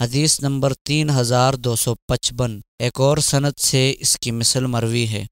हदीस नंबर तीन हज़ार दो सौ पचपन एक और सनत से इसकी मिसल मरवी है